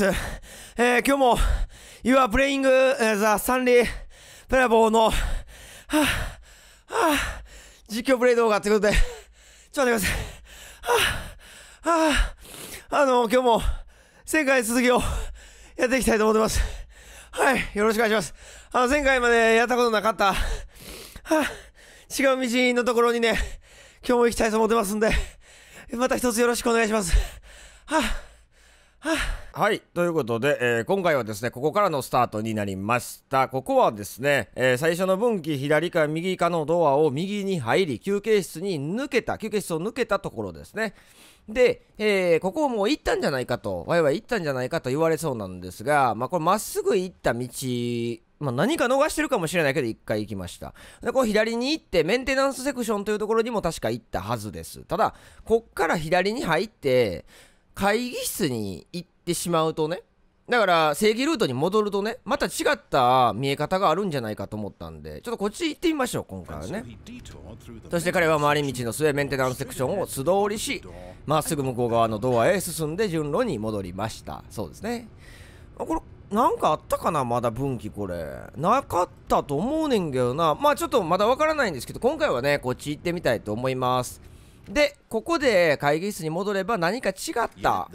えー、今日も、You are playing the s a n d e y p r a e の、はは実況プレイ動画ということで、ちょっと待ってください。はあはあの、今日も、前回続きをやっていきたいと思ってます。はい、よろしくお願いします。あの、前回までやったことなかった、は違う道のところにね、今日も行きたいと思ってますんで、また一つよろしくお願いします。はははい。ということで、えー、今回はですね、ここからのスタートになりました。ここはですね、えー、最初の分岐、左か右かのドアを右に入り、休憩室に抜けた、休憩室を抜けたところですね。で、えー、ここをもう行ったんじゃないかと、ワイワイ行ったんじゃないかと言われそうなんですが、まあ、これまっすぐ行った道、まあ、何か逃してるかもしれないけど、一回行きました。で、こう左に行って、メンテナンスセクションというところにも確か行ったはずです。ただ、こっから左に入って、会議室に行って、ってしまうとね、だから正規ルートに戻るとね、また違った見え方があるんじゃないかと思ったんで、ちょっとこっち行ってみましょう、今回はね。そして彼は回り道の末、メンテナンスセクションを素通りし、まっすぐ向こう側のドアへ進んで順路に戻りました。そうですね。これなんかあったかなまだ分岐これ。なかったと思うねんけどな。まあちょっとまだわからないんですけど、今回はね、こっち行ってみたいと思います。でここで会議室に戻れば何か違った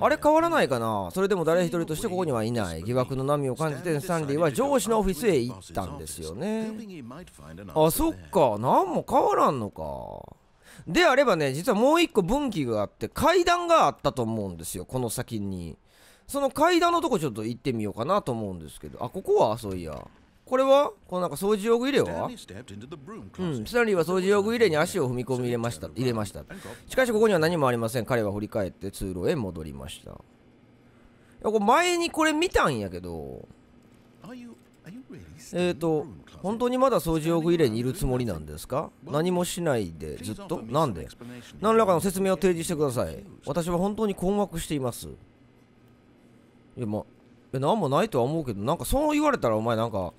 あれ変わらないかなそれでも誰一人としてここにはいない疑惑の波を感じてサンリーは上司のオフィスへ行ったんですよねあそっか何も変わらんのかであればね実はもう一個分岐があって階段があったと思うんですよこの先にその階段のとこちょっと行ってみようかなと思うんですけどあここはそういやこれはこのなんか掃除用具入れはうんスタンリーは掃除用具入れに足を踏み込み入れました入れましたしかしここには何もありません彼は振り返って通路へ戻りましたこれ前にこれ見たんやけどえっ、ー、と本当にまだ掃除用具入れにいるつもりなんですか何もしないでずっとなんで何らかの説明を提示してください私は本当に困惑していますいやま何もないとは思うけどなんかそう言われたらお前なんか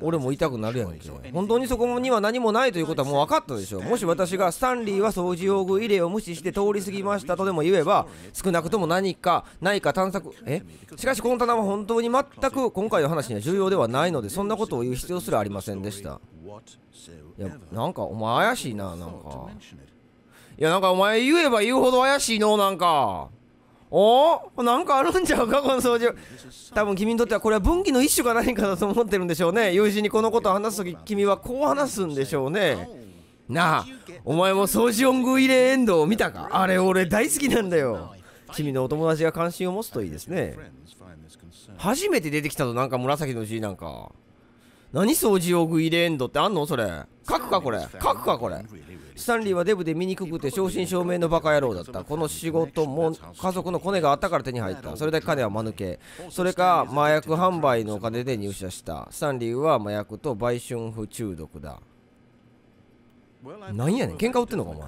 俺も痛くなるやんけ本当にそこには何もないということはもう分かったでしょもし私がスタンリーは掃除用具入れを無視して通り過ぎましたとでも言えば少なくとも何かないか探索えしかしこの棚は本当に全く今回の話には重要ではないのでそんなことを言う必要すらありませんでしたいやなんかお前怪しいななんかいやなんかお前言えば言うほど怪しいのなんかおおなんかあるんちゃうかこの掃除多分君にとってはこれは分岐の一種か何かだと思ってるんでしょうね友人にこのことを話す時君はこう話すんでしょうねなあお前も掃除音具入れエンドを見たかあれ俺大好きなんだよ君のお友達が関心を持つといいですね初めて出てきたぞなんか紫の字なんか何掃除用具入れエンドってあんのそれ書くかこれ書くかこれスタンリーはデブで醜くて正真正銘のバカ野郎だったこの仕事も家族のコネがあったから手に入ったそれだけ金は間抜けそれか麻薬販売のお金で入社したスタンリーは麻薬と売春婦中毒だなんやねん喧嘩売ってんのかお前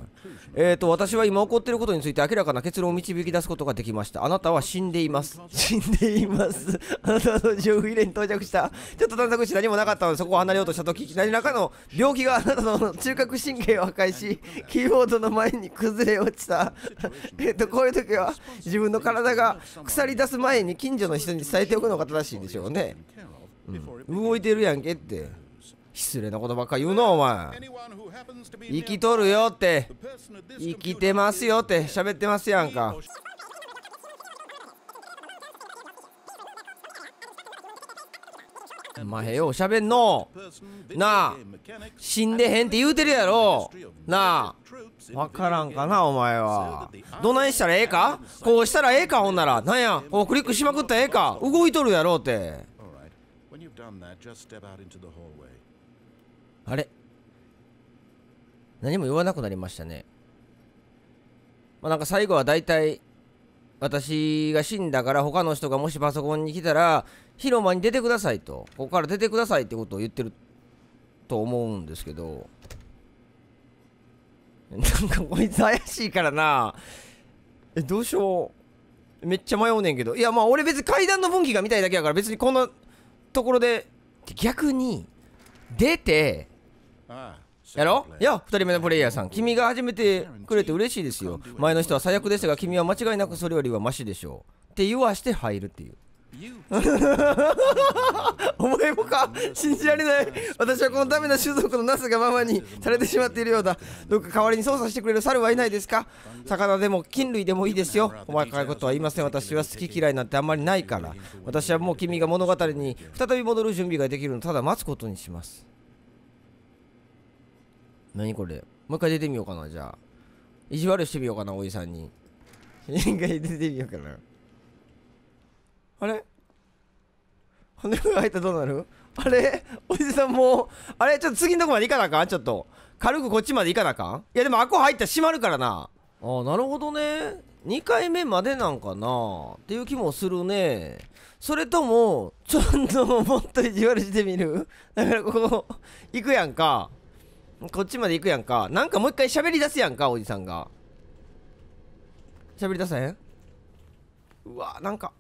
えっ、ー、と私は今起こってることについて明らかな結論を導き出すことができましたあなたは死んでいます死んでいます あなたの情報入れに到着したちょっと探索し何もなかったのでそこを離れようとした時何らかの病気があなたの中核神経を破壊しキーボードの前に崩れ落ちた えっとこういう時は自分の体が腐り出す前に近所の人に伝えておくのが正しいんでしょうね、うん、動いてるやんけって失礼なことばっか言うのお前生きとるよって生きてますよって喋ってますやんかお前よ喋しゃべんのなあ死んでへんって言うてるやろなあ分からんかなお前はどないしたらええかこうしたらええかほんならなんやこうクリックしまくったらええか動いとるやろってあれ何も言わなくなりましたね。まあ、なんか最後は大体、私が死んだから他の人がもしパソコンに来たら、広間に出てくださいと、ここから出てくださいってことを言ってると思うんですけど、なんかこいつ怪しいからな。え、どうしよう。めっちゃ迷うねんけど。いや、まあ俺別に階段の分岐が見たいだけやから別にこんなところで、逆に、出て、やろいや、2人目のプレイヤーさん、君が始めてくれて嬉しいですよ。前の人は最悪でしたが、君は間違いなくそれよりはマシでしょう。って言わして入るっていう。お前もか信じられない私はこのダメな種族のナスがママにされてしまっているようだどうか代わりに操作してくれる猿はいないですか魚でも菌類でもいいですよお前かいことは言いません私は好き嫌いなんてあんまりないから私はもう君が物語に再び戻る準備ができるのただ待つことにします何これもう一回出てみようかなじゃあ意地悪してみようかなおじさんに一回出てみようかなあれ骨が入ったらどうなるあれおじさんもうあれちょっと次のとこまで行かなあかんちょっと軽くこっちまで行かなあかんいやでもあこ入ったら閉まるからなああなるほどね2回目までなんかなっていう気もするねそれともちょっともっと意地悪してみるだからここ行くやんかこっちまで行くやんかなんかもう一回喋り出すやんかおじさんが喋り出せんうわなんか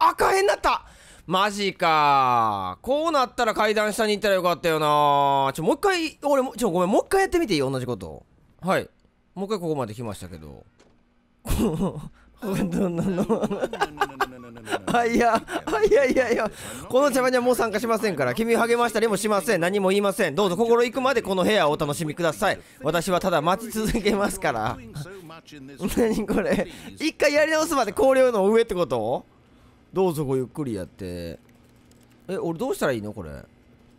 赤変なったマジかこうなったら階段下に行ったらよかったよなちょもう一回俺もちょごめんもう一回やってみていい同じことはいもう一回ここまで来ましたけどどんなのあいやあいやいやいやこの茶番にはもう参加しませんから君を励ましたりもしません何も言いませんどうぞ心行くまでこの部屋をお楽しみください私はただ待ち続けますから何これ一回やり直すまで高齢の上ってことどうぞごゆっくりやってえ俺どうしたらいいのこれ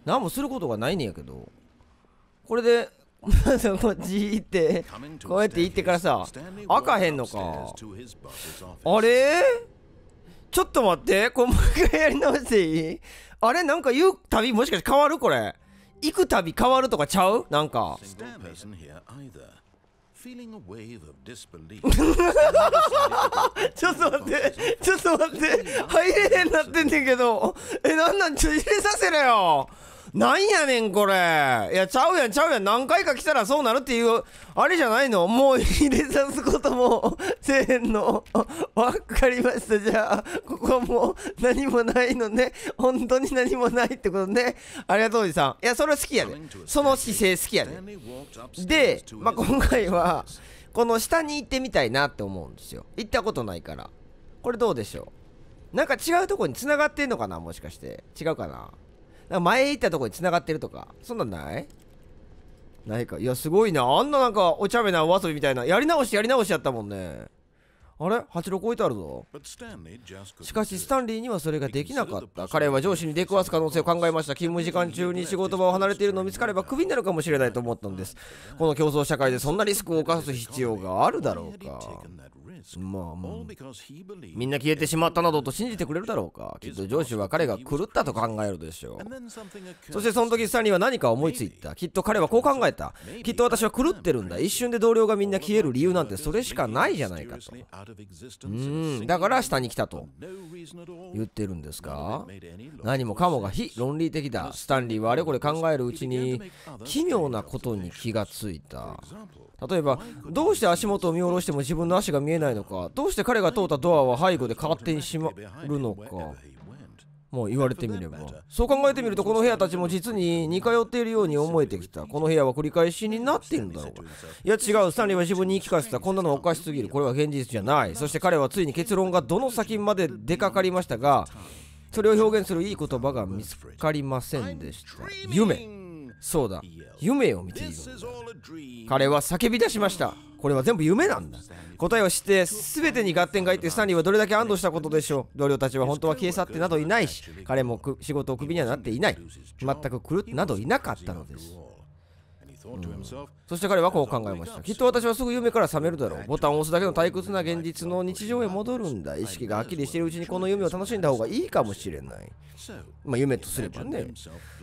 何もすることがないねんやけどこれで こっち行ってこうやって行ってからさ開かへんのかあれちょっと待って、こうもう一回やり直していいあれなんか言うたびもしかして変わるこれ。行くたび変わるとかちゃうなんか。ちょっと待って、ちょっと待って、入れへんなってんねんけど。え、なんなん、ちょっと入れさせろよ。なんやねんこれいやちゃうやんちゃうやん何回か来たらそうなるっていうあれじゃないのもう入れさすことも せえへんのわかりましたじゃあここはもう何もないのね本当に何もないってことねありがとうおじさんいやそれは好きやでその姿勢好きやでで、まあ、今回はこの下に行ってみたいなって思うんですよ行ったことないからこれどうでしょうなんか違うとこに繋がってんのかなもしかして違うかなか前行ったとこに繋がってるとか、そんなんないないか。いや、すごいな。あんななんか、お茶目なお遊びみたいな。やり直しやり直しやったもんね。あれ ?86 超えてあるぞ。しかし、スタンリーにはそれができなかった。彼は上司に出くわす可能性を考えました。勤務時間中に仕事場を離れているのを見つかればクビになるかもしれないと思ったんです。この競争社会でそんなリスクを犯す必要があるだろうか。まあもうみんな消えてしまったなどと信じてくれるだろうか。きっと上司は彼が狂ったと考えるでしょう。そしてその時スタンリーは何か思いついた。きっと彼はこう考えた。きっと私は狂ってるんだ。一瞬で同僚がみんな消える理由なんてそれしかないじゃないかと。うん、だから下に来たと言ってるんですか何もかもが非論理的だ。スタンリーはあれこれ考えるうちに奇妙なことに気がついた。例えばどうして足元を見下ろしても自分の足が見えないのかどうして彼が通ったドアは背後で勝手に閉まるのかもう言われてみればそう考えてみるとこの部屋たちも実に似通っているように思えてきたこの部屋は繰り返しになっているんだろういや違うスタンリーは自分に言い聞かせたこんなのおかしすぎるこれは現実じゃないそして彼はついに結論がどの先まで出かかりましたがそれを表現するいい言葉が見つかりませんでした夢そうだ夢を見ている彼は叫び出しましたこれは全部夢なんだ答えを知って全てに合点がいってスタンリーはどれだけ安堵したことでしょう同僚たちは本当は消え去ってなどいないし彼も仕事をクビにはなっていない全く狂ってなどいなかったのですそして彼はこう考えましたきっと私はすぐ夢から覚めるだろうボタンを押すだけの退屈な現実の日常へ戻るんだ意識がはっきりしているうちにこの夢を楽しんだ方がいいかもしれないまあ夢とすればね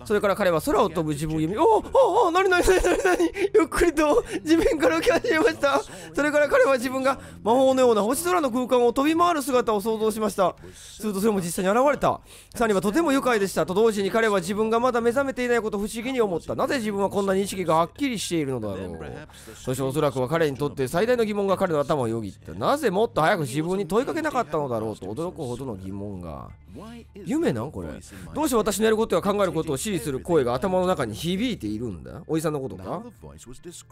それから彼は空を飛ぶ自分を夢おおおな何何何何何ゆっくりと地面から浮き始めましたそれから彼は自分が魔法のような星空の空間を飛び回る姿を想像しましたするとそれも実際に現れたサニはとても愉快でしたと同時に彼は自分がまだ目覚めていないことを不思議に思ったなぜ自分はこんなに意識がはっきりしているのだろうそしておそらくは彼にとって最大の疑問が彼の頭をよぎったなぜもっと早く自分に問いかけなかったのだろうと驚くほどの疑問が夢なんこれどうして私のやることや考えることを支持する声が頭の中に響いているんだおじさんのことか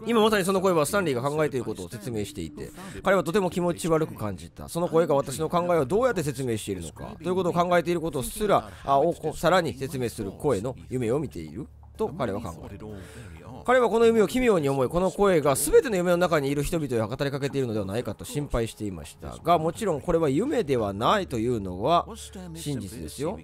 今まさにその声はスタンリーが考えていることを説明していて彼はとても気持ち悪く感じたその声が私の考えをどうやって説明しているのかということを考えていることすらあをさらに説明する声の夢を見ていると彼は考えた彼はこの夢を奇妙に思いこの声が全ての夢の中にいる人々へ語りかけているのではないかと心配していましたがもちろんこれは夢ではないというのは真実ですよ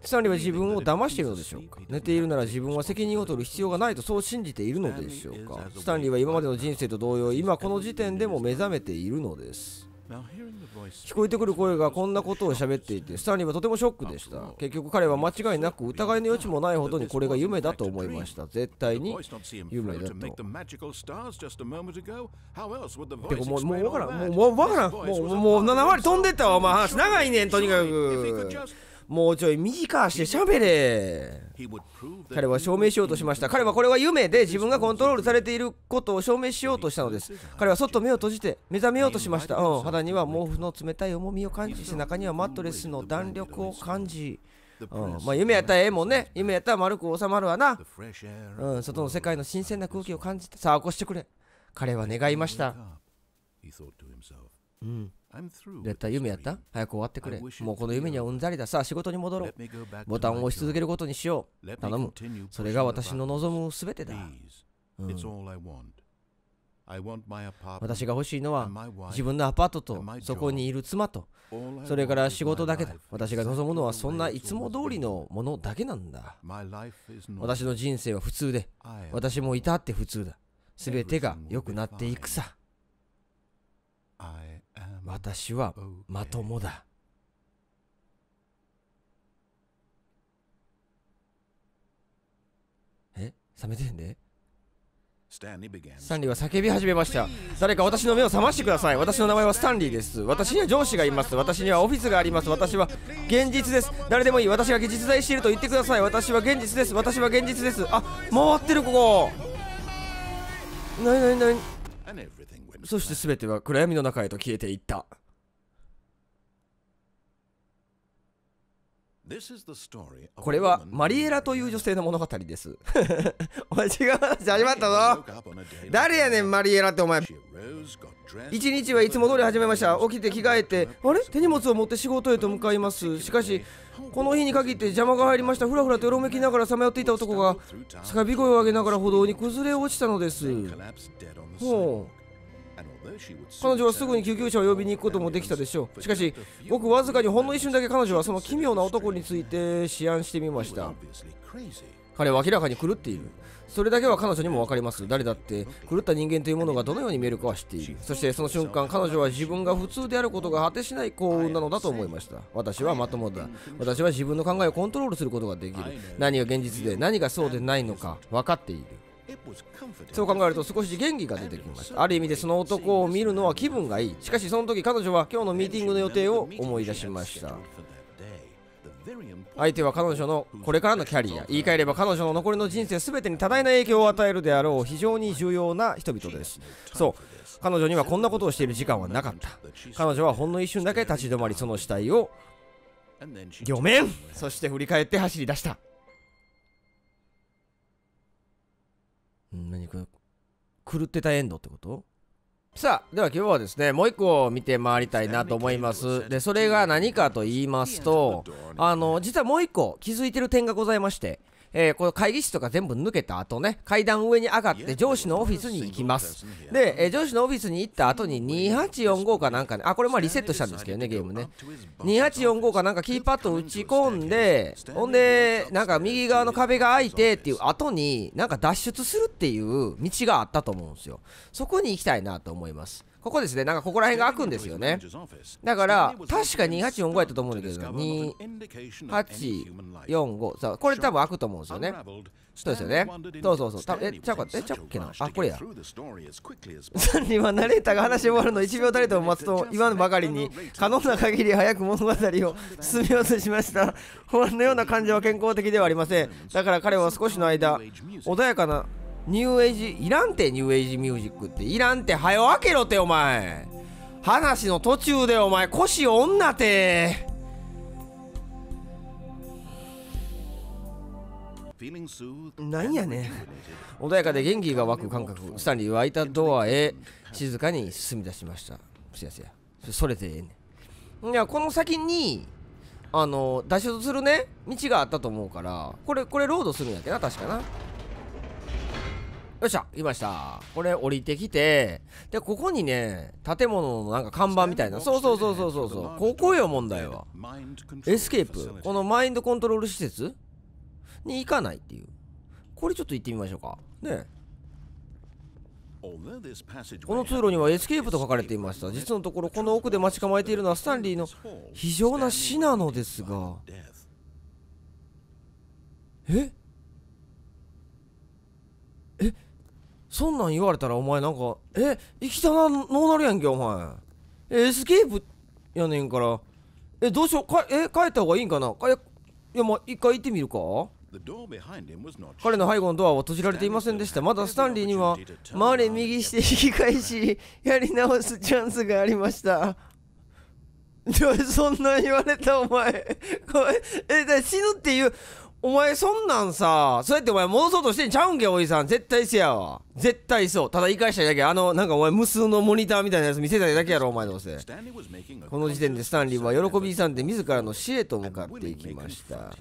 スタンリーは自分を騙しているのでしょうか寝ているなら自分は責任を取る必要がないとそう信じているのでしょうかスタンリーは今までの人生と同様今この時点でも目覚めているのです聞こえてくる声がこんなことを喋っていてスターリンはとてもショックでした結局彼は間違いなく疑いの余地もないほどにこれが夢だと思いました絶対に夢だとてもうもう分からんもうもう分からんもうもう7割飛んでったわお前話長いねんとにかくもうちょい短して喋れ彼は証明しようとしました彼はこれは夢で自分がコントロールされていることを証明しようとしたのです彼はそっと目を閉じて目覚めようとしました、うん、肌には毛布の冷たい重みを感じ背中にはマットレスの弾力を感じうん、まあ、夢やったらええもんね。夢やったら丸く収まるわな。うん、外の世界の新鮮な空気を感じて、さあ、起こしてくれ。彼は願いました。うん。絶対夢やった早く終わってくれ。もうこの夢にはうんざりだ。さあ仕事に戻ろう。ボタンを押し続けることにしよう。頼む。それが私の望むすべてだ。うん、私が欲しいのは自分のアパートとそこにいる妻とそれから仕事だけだ私が望むのはそんないつも通りのものだけなんだ私の人生は普通で私も至って普通だ全てが良くなっていくさ私はまともだ。え冷めてんで、スタンリーは叫び始めました。誰か私の目を覚ましてください。私の名前はスタンリーです。私には上司がいます。私にはオフィスがあります。私は現実です。誰でもいい。私が実在していると言ってください。私は現実です。私は現実です。あ、回ってるここ。なになになにね、そして全ては暗闇の中へと消えていったこれはマリエラという女性の物語です。お前違う話始まったぞ誰やねんマリエラってお前。一日はいつも通り始めました。起きて着替えて、あれ手荷物を持って仕事へと向かいます。しかし、この日に限って邪魔が入りました。ふらふらとよろめきながらさまよっていた男が、叫び声を上げながら歩道に崩れ落ちたのです。ほう。彼女はすぐに救急車を呼びに行くこともできたでしょうしかしごくわずかにほんの一瞬だけ彼女はその奇妙な男について思案してみました彼は明らかに狂っているそれだけは彼女にも分かります誰だって狂った人間というものがどのように見えるかは知っているそしてその瞬間彼女は自分が普通であることが果てしない幸運なのだと思いました私はまともだ私は自分の考えをコントロールすることができる何が現実で何がそうでないのか分かっているそう考えると少し元気が出てきましたある意味でその男を見るのは気分がいいしかしその時彼女は今日のミーティングの予定を思い出しました相手は彼女のこれからのキャリア言い換えれば彼女の残りの人生全てに多大な影響を与えるであろう非常に重要な人々ですそう彼女にはこんなことをしている時間はなかった彼女はほんの一瞬だけ立ち止まりその死体を魚面そして振り返って走り出した何か狂ってたエンドってことさあでは今日はですねもう一個見て回りたいなと思いますでそれが何かと言いますとあの実はもう一個気づいてる点がございましてえー、この会議室とか全部抜けた後ね、階段上に上がって上司のオフィスに行きます。で、えー、上司のオフィスに行った後に2845かなんかね、あ、これまあリセットしたんですけどね、ゲームね。2845かなんかキーパッド打ち込んで、ほんで、なんか右側の壁が開いてっていう後に、なんか脱出するっていう道があったと思うんですよ。そこに行きたいなと思います。ここですね、なんかここら辺が開くんですよね。だから、確か2845やったと思うんだけど、2845、さこれ多分開くと思うんですよね。そうですよね。そうそうそう。たえ、ちゃうか、え、ちゃうっけな。あ、これや。はナレーターが話し終わるの1秒たりとも待つと、言わぬばかりに、可能な限り早く物語を進めようとしました。不安のような感情は健康的ではありません。だから彼は少しの間、穏やかな、ニューエイジいらんてニューエイジミュージックっていらんて早よ開けろてお前話の途中でお前腰女てなんやね穏やかで元気が湧く感覚スタンリーは開いたドアへ静かに進み出しましたすそれでええねんいやこの先にあの脱出するね道があったと思うからこれこれロードするんやけな確かなよっしゃ、いました。これ降りてきて、で、ここにね、建物のなんか看板みたいな。そうそうそうそうそうそう。ここよ、問題は。エスケープ。このマインドコントロール施設に行かないっていう。これちょっと行ってみましょうか。ねこの通路にはエスケープと書かれていました。実のところ、この奥で待ち構えているのはスタンリーの非常な死なのですが。えそんなん言われたらお前なんか、え、生きたな、どうなるやんけ、お前。え、エスケープやねんから。え、どうしよう、かえ、帰った方がいいんかなかいや、まあ、一回行ってみるか彼の背後のドアは閉じられていませんでした。まだスタンリーには、回れ右して引き返し、やり直すチャンスがありました。そんな言われたお前。え、死ぬっていう、お前そんなんさ、そうやってお前戻そうとしてんちゃうんけ、おじさん。絶対せやわ。絶対そう。ただ言い返したいだけ。あの、なんかお前無数のモニターみたいなやつ見せたいだけやろ、お前どうせ。この時点でスタンリーは喜びさんで自らの死へと向かっていきました。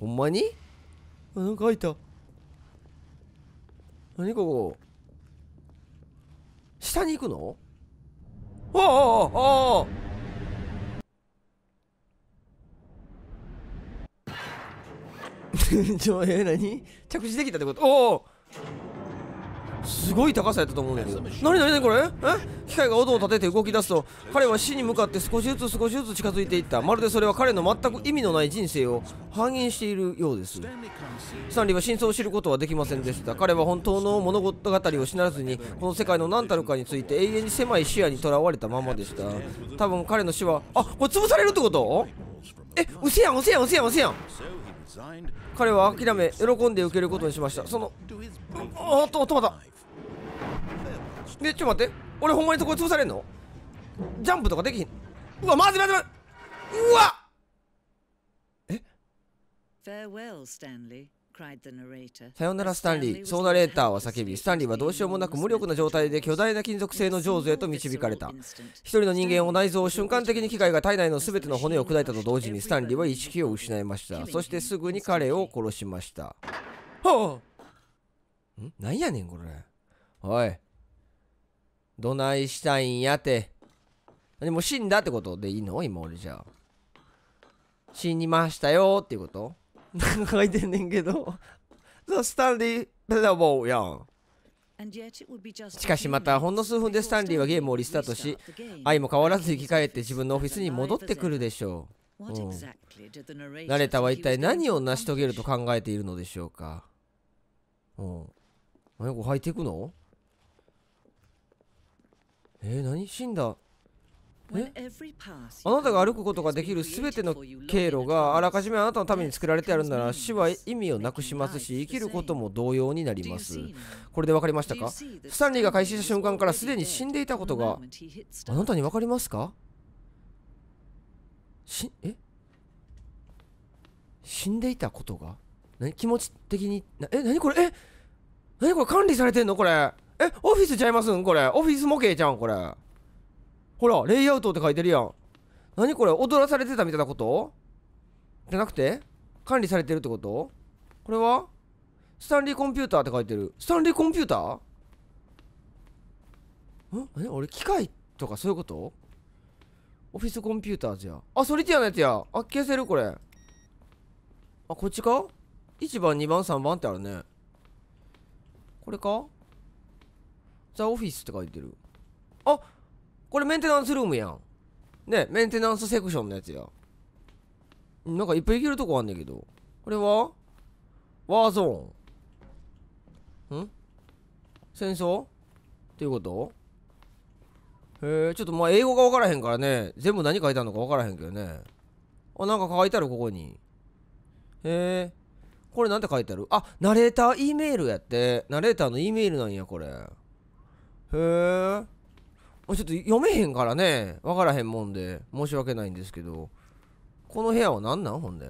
ほんまにあ、なんか開いた。何ここ下に行くのああああああえ 何着地できたってことおおすごい高さやったと思うけど何何何これえ機械が音を立てて動き出すと彼は死に向かって少しずつ少しずつ近づいていったまるでそれは彼の全く意味のない人生を反映しているようですスタンリーは真相を知ることはできませんでした彼は本当の物語を失ならずにこの世界の何たるかについて永遠に狭い視野にとらわれたままでした多分彼の死はあこれ潰されるってことえうせやんうせやんうせやんうせやん彼は諦め喜んで受けることにしましたそのあっと止まったえちょっと待って俺ほんまにそこ潰されんのジャンプとかできひんうわまずまずまずうわえ f さよならスタンリー、そうナレーターは叫び、スタンリーはどうしようもなく無力な状態で巨大な金属製の上手へと導かれた。一人の人間を内臓を瞬間的に機械が体内の全ての骨を砕いたと同時にスタンリーは意識を失いました。そしてすぐに彼を殺しました。はあんなんやねんこれ。おい。どないしたいんやて。でも死んだってことでいいの今俺じゃあ。死にましたよっていうこと書いてんねんけどスタンリー・ベラボーやんしかしまたほんの数分でスタンリーはゲームをリスタートし愛も変わらず生き返って自分のオフィスに戻ってくるでしょう、うん、慣れたは一体何を成し遂げると考えているのでしょうかうん何これ入っていくのえー、何死んだえあなたが歩くことができる全ての経路があらかじめあなたのために作られてあるなら死は意味をなくしますし生きることも同様になりますこれで分かりましたかスタンリーが開始した瞬間からすでに死んでいたことがあなたに分かりますかしえ死んでいたことが何気持ち的になえ何これえ何これ管理されてんのこれえオフィスちゃいますんこれオフィス模型ちゃうんこれほら、レイアウトって書いてるやん。何これ踊らされてたみたいなことじゃなくて管理されてるってことこれはスタンリーコンピューターって書いてる。スタンリーコンピューターん何俺機械とかそういうことオフィスコンピューターゃん。あ、ソリティアのやつや。あ、消せるこれ。あ、こっちか ?1 番、2番、3番ってあるね。これかザ・オフィスって書いてる。あこれメンテナンスルームやん。ね、メンテナンスセクションのやつや。なんかいっぱい行けるとこあんねんけど。これはワーゾーン。ん戦争っていうことへえ、ちょっとまあ英語がわからへんからね、全部何書いてあるのかわからへんけどね。あ、なんか書いてある、ここに。へえ。これなんて書いてあるあ、ナレーター E メールやって。ナレーターの E メールなんや、これ。へえ。もうちょっと読めへんからね分からへんもんで申し訳ないんですけどこの部屋は何なんほんで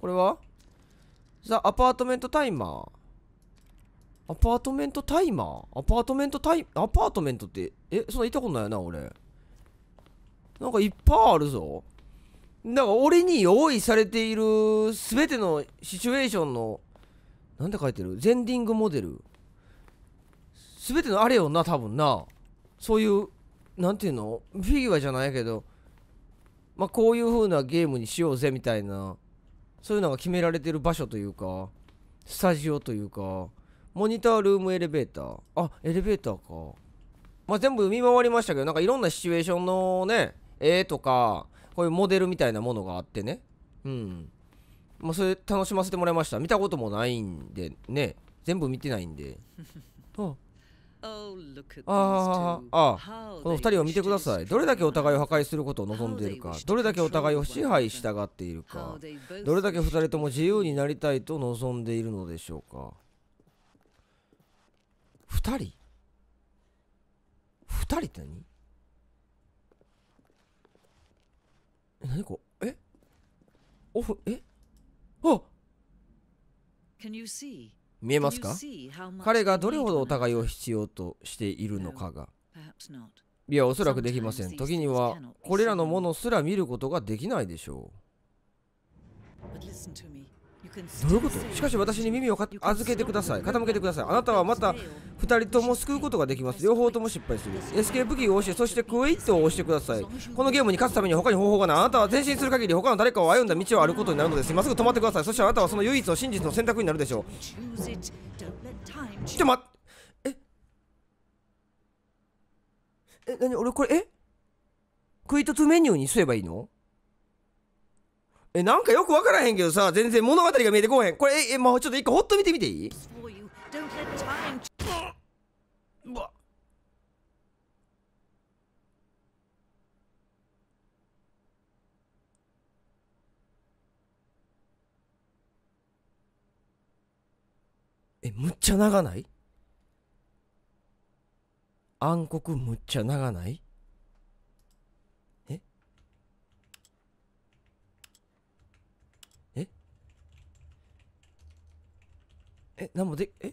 これはザ・アパートメントタイマーアパートメントタイマーアパートメントタイアパートメントってえそんな行ったことないよな俺なんかいっぱいあるぞだから俺に用意されている全てのシチュエーションのなんて書いてるゼンディングモデル全てのあれよな多分なそういう何ていうのフィギュアじゃないけどまあこういう風なゲームにしようぜみたいなそういうのが決められてる場所というかスタジオというかモニタールームエレベーターあエレベーターかまあ全部見回りましたけどなんかいろんなシチュエーションのね絵とかこういうモデルみたいなものがあってねうんまあそれ楽しませてもらいました見たこともないんでね全部見てないんで ああああこの2人を見てくださいどれだけお互いを破壊することを望んでいるかどれだけお互いを支配したがっているかどれだけ2人とも自由になりたいと望んでいるのでしょうか2人 ?2 人って何え何こえオフえあ Can you see? 見えますか彼がどれほどお互いを必要としているのかが。いや、おそらくできません。時には、これらのものすら見ることができないでしょう。どういうことしかし私に耳を預けてください傾けてくださいあなたはまた2人とも救うことができます両方とも失敗するエスケープキーを押してそしてクイッと押してくださいこのゲームに勝つために他に方法がないあなたは前進する限り他の誰かを歩んだ道を歩くことになるのです今すぐ止まってくださいそしてあなたはその唯一の真実の選択になるでしょうちょっと待ってええ何俺これえクイットトゥメニューにすればいいのえなんかよく分からへんけどさ全然物語が見えてこへんこれえもうちょっと一個ほっと見てみていいえむっちゃ長ない暗黒むっちゃ長ないえ、なんもで、え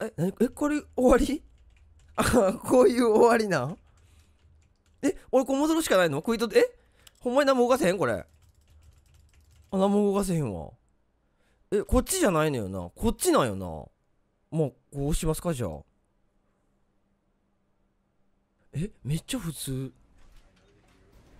え、なに、え、これ終わりあこういう終わりなえ、俺こう戻るしかないの食いとって、えほんまに何も動かせへんこれ。あ、何も動かせへんわ。え、こっちじゃないのよな。こっちなんよな。もう、こうしますか、じゃあ。え、めっちゃ普通。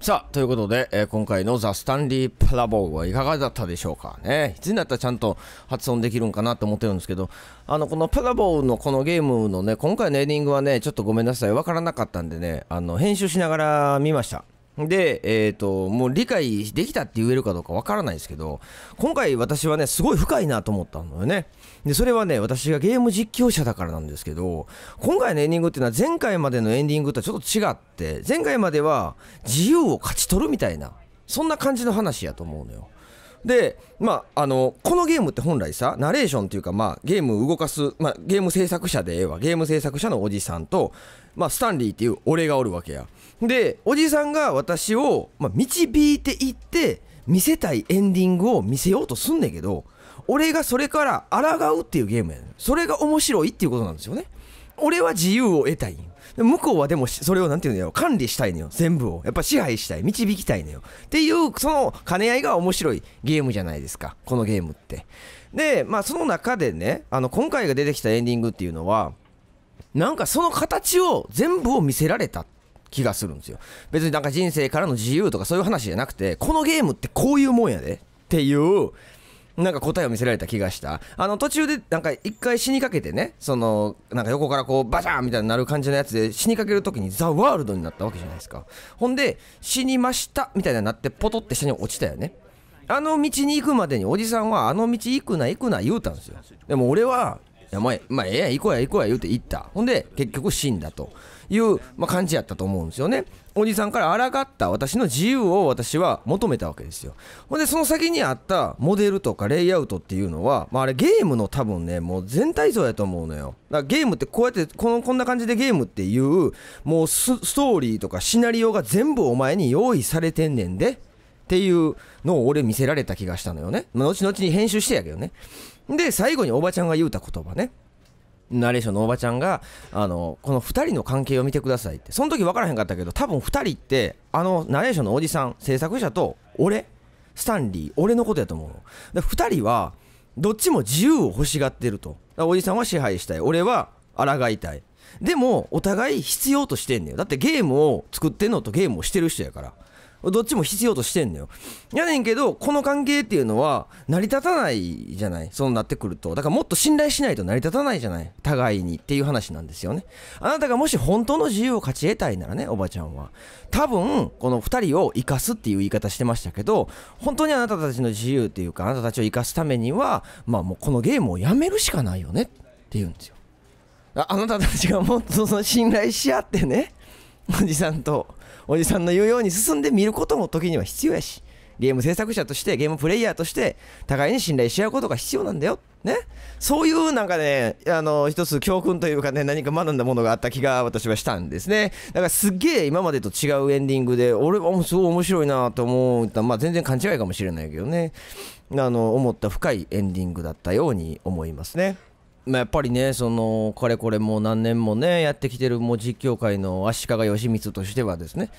さあ、ということで、えー、今回のザ・スタンリー・プラボーはいかがだったでしょうかね。いつになったらちゃんと発音できるんかなと思ってるんですけど、あの、このプラボーのこのゲームのね、今回のエディングはね、ちょっとごめんなさい、わからなかったんでね、あの、編集しながら見ました。で、えーと、もう理解できたって言えるかどうかわからないですけど、今回私はね、すごい深いなと思ったのよね。で、それはね、私がゲーム実況者だからなんですけど、今回のエンディングっていうのは前回までのエンディングとはちょっと違って、前回までは自由を勝ち取るみたいな、そんな感じの話やと思うのよ。で、まあ、あの、このゲームって本来さ、ナレーションっていうか、まあ、ゲーム動かす、まあ、ゲーム制作者でええわ、ゲーム制作者のおじさんと、まあ、スタンリーっていう俺がおるわけや。でおじさんが私を、まあ、導いていって見せたいエンディングを見せようとすんねんけど俺がそれから抗うっていうゲームやねんそれが面白いっていうことなんですよね俺は自由を得たい向こうはでもそれを何て言うんだよ管理したいのよ全部をやっぱ支配したい導きたいのよっていうその兼ね合いが面白いゲームじゃないですかこのゲームってでまあその中でねあの今回が出てきたエンディングっていうのはなんかその形を全部を見せられたっ気がするんですよ別になんか人生からの自由とかそういう話じゃなくてこのゲームってこういうもんやでっていうなんか答えを見せられた気がした。あの途中でなんか一回死にかけてね、そのなんか横からこうバシャーンみたいになる感じのやつで死にかける時にザ・ワールドになったわけじゃないですか。ほんで死にましたみたいになってポトって下に落ちたよね。あの道に行くまでにおじさんはあの道行くな行くな言うたんですよ。でも俺は、いやまあ、まあ、ええやん行こうや行こうや言うて行った。ほんで結局死んだと。いう、ま感じやったと思うんですよね。おじさんから抗った私の自由を私は求めたわけですよ。ほんでその先にあったモデルとかレイアウトっていうのは、まあ、あれゲームの多分ねもう全体像やと思うのよ。だからゲームってこうやってこのこんな感じでゲームっていうもうストーリーとかシナリオが全部お前に用意されてんねんでっていうのを俺見せられた気がしたのよね。まあ、後々に編集してやけどね。で最後におばちゃんが言うた言葉ね。ナレーションのおばちゃんがあのこの2人の関係を見てくださいってその時分からへんかったけど多分2人ってあのナレーションのおじさん制作者と俺スタンリー俺のことやと思うので2人はどっちも自由を欲しがってるとおじさんは支配したい俺は抗いたいでもお互い必要としてんねよ。だってゲームを作ってんのとゲームをしてる人やからどっちも必要としてんのよ。やねんけど、この関係っていうのは成り立たないじゃない。そうなってくると。だからもっと信頼しないと成り立たないじゃない。互いにっていう話なんですよね。あなたがもし本当の自由を勝ち得たいならね、おばちゃんは。多分、この2人を生かすっていう言い方してましたけど、本当にあなたたちの自由っていうか、あなたたちを生かすためには、まあもうこのゲームをやめるしかないよねって言うんですよ。あなたたちがもっとその信頼し合ってね、おじさんと。おじさんの言うように進んでみることも時には必要やし、ゲーム制作者として、ゲームプレイヤーとして、互いに信頼し合うことが必要なんだよ。ね。そういうなんかね、あの、一つ教訓というかね、何か学んだものがあった気が私はしたんですね。だからすっげえ今までと違うエンディングで、俺はすごい面白いなと思った。まあ全然勘違いかもしれないけどね。あの、思った深いエンディングだったように思いますね。まあ、やっぱりねそのかれこれもう何年もねやってきてるもう実況界の足利義満としてはですね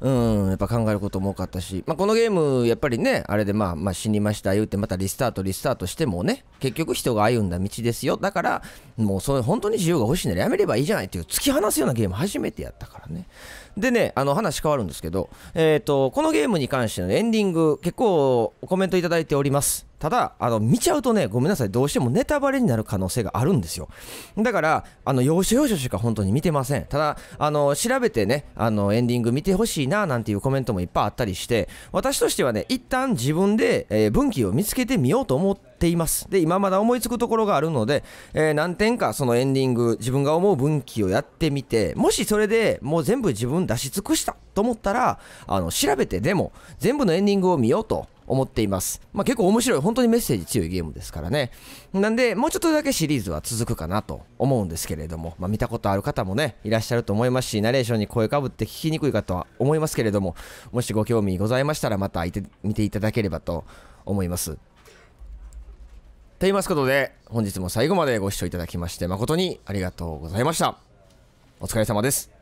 うんやっぱ考えることも多かったし、まあ、このゲームやっぱりねあれでまあまあ死にました言うてまたリスタートリスタートしてもね結局人が歩んだ道ですよだからもうそれ本当に自由が欲しいならやめればいいじゃないっていう突き放すようなゲーム初めてやったからねでね、あの話変わるんですけど、えっ、ー、と、このゲームに関してのエンディング、結構コメントいただいております。ただ、あの、見ちゃうとね、ごめんなさい、どうしてもネタバレになる可能性があるんですよ。だから、あの、要所要所しか本当に見てません。ただ、あの、調べてね、あの、エンディング見てほしいな、なんていうコメントもいっぱいあったりして、私としてはね、一旦自分で、えー、分岐を見つけてみようと思って、っています。で、今まだ思いつくところがあるので、えー、何点かそのエンディング、自分が思う分岐をやってみて、もしそれでもう全部自分出し尽くしたと思ったら、あの、調べてでも、全部のエンディングを見ようと思っています。まあ、結構面白い、本当にメッセージ強いゲームですからね。なんで、もうちょっとだけシリーズは続くかなと思うんですけれども、まあ、見たことある方もね、いらっしゃると思いますし、ナレーションに声かぶって聞きにくいかとは思いますけれども、もしご興味ございましたら、また見ていただければと思います。と言いますことで、本日も最後までご視聴いただきまして誠にありがとうございました。お疲れ様です。